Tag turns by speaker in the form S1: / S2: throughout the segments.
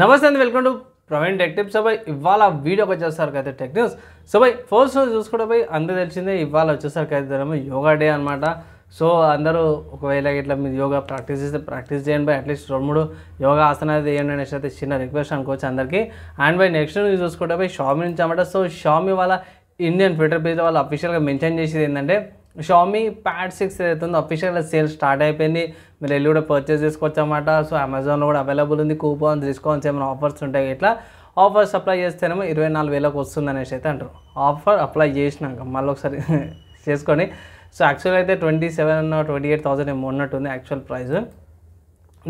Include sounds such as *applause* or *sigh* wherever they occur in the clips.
S1: నమస్తే అండి welcome to Praveen tech so అబ్బాయి ఇవాళ వీడియోకి వచ్చేసరికి అయితే tech news so by first రోజు చూసుకుంటే పోయి అందరూ తెలిసిందే ఇవాళ వచ్చేసరికి అయితే యోగా డే అనమాట సో అందరూ ఒకవేళ ఇట్లా మీరు యోగా ప్రాక్టీస్ చేస్తే ప్రాక్టీస్ చేయండి బై అట్లీస్ట్ రెండు మూడు యోగా ఆసనాలు చేయండి అనేసి అయితే చిన్న రిక్వెస్ట్ అనుకోవచ్చు అందరికీ అండ్ బై నెక్స్ట్ న్యూస్ చూసుకుంటే పోయి షామి నుంచి అనమాట సో షామి వాళ్ళ ఇండియన్ ట్విట్టర్ పేజ్ వాళ్ళు అఫీషియల్గా మెన్షన్ చేసేది ఏంటంటే షామీ ప్యాడ్ సిక్స్ ఏదైతుందో అఫీషియల్ సేల్ స్టార్ట్ అయిపోయింది మీరు వెళ్ళి కూడా పర్చేస్ చేసుకోవచ్చు అనమాట సో అమెజాన్లో కూడా అవైలబుల్ ఉంది కూపాన్ డిస్కౌంట్స్ ఏమైనా ఆఫర్స్ ఉంటాయి ఇట్లా ఆఫర్స్ అప్లై చేస్తేనేమో ఇరవై నాలుగు వేలకు వస్తుంది అనేసి అయితే అంటారు ఆఫర్ అప్లై చేసినాక మళ్ళీ ఒకసారి *laughs* చేసుకొని సో యాక్చువల్ అయితే twenty seven twenty eight thousand ఏమో ఉంది యాక్చువల్ ప్రైస్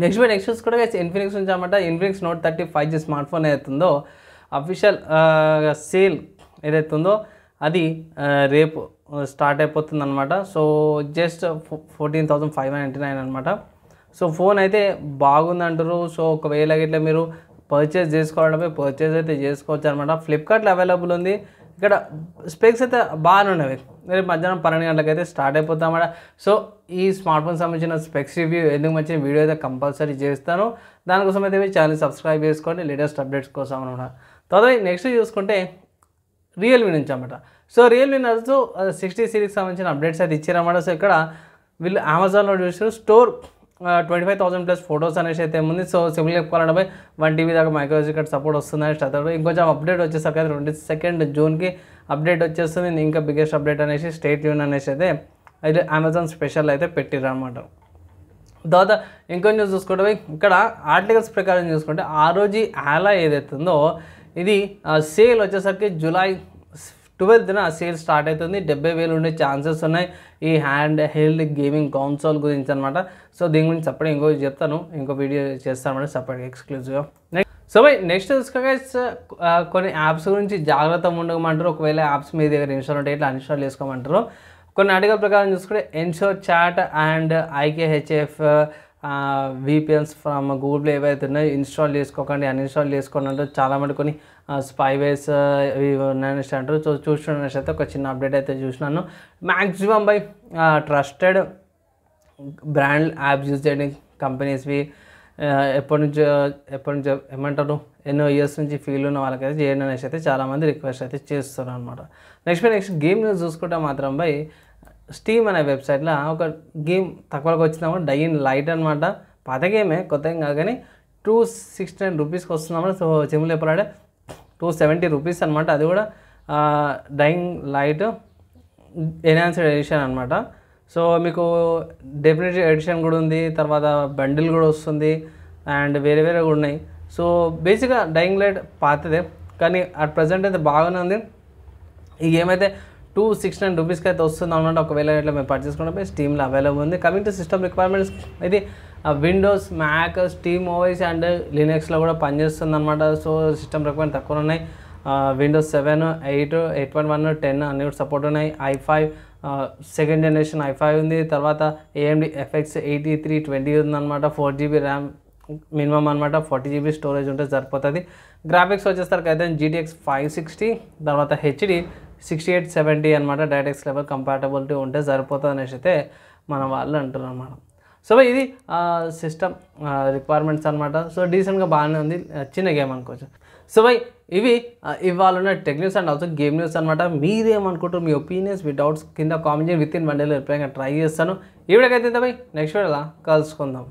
S1: నెక్స్ట్ మీరు నెక్స్ట్ కూడా ఇన్ఫినిక్స్ నుంచి అనమాట Infinix Note thirty five G smartphone ఏదైతుందో అఫీషియల్ సేల్ ఏదైతుందో అది రేపు స్టార్ట్ అయిపోతుంది అనమాట so just fourteen thousand five ninety nine అనమాట సో ఫోన్ అయితే బాగుంది అంటారు సో ఒకవేళ ఇట్లా మీరు పర్చేస్ చేసుకోవడమే పర్చేస్ అయితే చేసుకోవచ్చు అనమాట ఫ్లిప్కార్ట్లో అవైలబుల్ ఉంది ఇక్కడ స్పెక్స్ అయితే బాగానే ఉన్నవి రేపు మధ్యాహ్నం పన్నెండు గంటలకు అయితే స్టార్ట్ అయిపోతామట సో ఈ స్మార్ట్ ఫోన్ సంబంధించిన స్పెక్స్ రివ్యూ ఎందుకు మంచి వీడియో అయితే కంపల్సరీ చేస్తాను దానికోసం అయితే మీరు ఛానల్ సబ్స్క్రైబ్ చేసుకోండి లేటెస్ట్ అప్డేట్స్ కోసం అనమాట తర్వాత నెక్స్ట్ చూసుకుంటే రియల్మీ నుంచి అనమాట సో రియల్మీ నడుస్తూ సిక్స్టీ సిరీస్కి సంబంధించిన అప్డేట్స్ అయితే ఇచ్చారన్నమాట సో ఇక్కడ వీళ్ళు అమెజాన్లో చూసారు store twenty five thousand plus photos అనేసి అయితే ఉంది సో సిమ్లు చెప్పుకోవాలంటే వన్ టీవీ దాకా మైక్రోజీ కార్డ్ సపోర్ట్ అనేసి అతడు ఇంకొంచెం అప్డేట్ వచ్చేసరికి అయితే రెండు సెకండ్ జూన్కి అప్డేట్ వచ్చేస్తుంది ఇంకా బిగ్గెస్ట్ అప్డేట్ అనేసి స్టేట్ యూన్ అనేసి అయితే అయితే అమెజాన్ స్పెషల్ అయితే పెట్టిర్రు అనమాట తర్వాత ఇంకొంచెం చూసుకుంటే ఇక్కడ ఆర్టికల్స్ ప్రకారం చూసుకుంటే ఆ రోజు ఆలా ఏదైతుందో ఇది సేల్ వచ్చేసరికి జూలై ట్వెల్త్న సేల్ స్టార్ట్ అవుతుంది డెబ్బై వేలు ఉండే ఛాన్సెస్ ఉన్నాయి ఈ హ్యాండ్ హెల్డ్ గేమింగ్ కౌన్సోల్ గురించి అనమాట సో దీని గురించి సపరేట్ ఇంకో చెప్తాను ఇంకో వీడియో చేస్తాను సపరేట్ ఎక్స్క్లూజివ్గా సో బై నెక్స్ట్ గైస్ కొన్ని యాప్స్ గురించి జాగ్రత్త ఉండమంటారు ఒకవేళ యాప్స్ మీ దగ్గర ఇన్స్టాల్ ఉంటే ఇట్లా ఇన్స్టాల్ చేసుకోమంటారు కొన్ని అడిగల ప్రకారం చూసుకుంటే ఎన్షోర్ chat and IKHF VPNs from Google Play ఏవైతే ఉన్నాయో ఇన్స్టాల్ చేసుకోకండి అన్ఇన్స్టాల్ చేసుకోండి అంటే చాలా మంది కొన్ని స్పైవేస్ ఉన్నాయనేసి అంటారు సో చూసినట్టు అయితే ఒక చిన్న అప్డేట్ అయితే చూసినాను maximum by trusted brand app use చేయడం కంపెనీస్వి ఎప్పటి నుంచి ఎప్పటి నుంచి ఏమంటారు ఎన్నో ఇయర్స్ నుంచి ఫీల్ ఉన్న వాళ్ళకైతే చేయండి అనేసి అయితే చాలామంది రిక్వెస్ట్ అయితే చేస్తున్నారు అనమాట నెక్స్ట్ నెక్స్ట్ గేమ్ న్యూస్ చూసుకుంటే మాత్రం బై స్టీమ్ అనే వెబ్సైట్లో ఒక గేమ్ తక్కువకి వచ్చిందామని డైన్ లైట్ అనమాట పాత గేమే కొత్త ఏం కాదు కానీ టూ సిక్స్టీ నైన్ రూపీస్కి వస్తున్నామని సో చెములు ఎప్పుడే టూ సెవెంటీ రూపీస్ అనమాట అది కూడా డైయింగ్ లైట్ ఎన్హాన్స్డ్ ఎడిషన్ అనమాట సో మీకు డెఫినెట్ ఎడిషన్ కూడా ఉంది తర్వాత బండిల్ కూడా వస్తుంది అండ్ వేరే వేరే కూడా ఉన్నాయి సో బేసిక్గా డైయింగ్ లైట్ పాతదే కానీ అట్ ప్రజెంట్ అయితే బాగానే ఉంది ఈ గేమ్ అయితే టూ సిక్స్ నైన్ రూపీస్కి అయితే వస్తుంది అవునంటే ఒకవేళ ఇట్లా మేము పర్చేస్ స్టీమ్ స్టీమ్లో అవైలబుల్ ఉంది కమింగ్ టు సిస్టమ్ రిక్వైర్మెంట్స్ ఇది విండోస్ మ్యాక్ స్టీమ్ ఓవైస్ అండ్ లినక్స్లో కూడా పనిచేస్తుంది అనమాట సో సిస్టమ్ రిక్వైర్మెంట్ తక్కువ ఉన్నాయి Windows seven eight eight point one ten అన్ని కూడా సపోర్ట్ ఉన్నాయి I five second generation I five ఉంది తర్వాత AMD FX eighty three twenty ఉందన్నమాట ఫోర్ జీబీ ర్యామ్ మినిమం అనమాట ఫార్టీ జీబీ స్టోరేజ్ ఉంటే సరిపోతుంది గ్రాఫిక్స్ వచ్చేసరికి అయితే జీటీఎక్స్ ఫైవ్ సిక్స్టీ తర్వాత హెచ్డి సిక్స్టీ ఎయిట్ సెవెంటీ అనమాట డైటెక్స్ లెవెల్ కంపాటబిలిటీ ఉంటే సరిపోతుంది అనేసి అయితే మన వాళ్ళు అంటున్నారు అనమాట సో ఇది సిస్టమ్ రిక్వైర్మెంట్స్ అనమాట సో డీసెంట్గా బాగానే ఉంది చిన్న గేమ్ అనుకోవచ్చు సో బై ఇవి ఇవాళ ఉన్న tech news and also game news అనమాట మీరేమనుకుంటారు మీ ఒపీనియన్స్ మీ డౌట్స్ కింద కామెంట్ చేయండి విత్ ఇన్ వన్ డేలో రిప్లైగా ట్రై చేస్తాను ఈ వీడియోకి అయితే బై నెక్స్ట్ వీడియోలా కలుసుకుందాం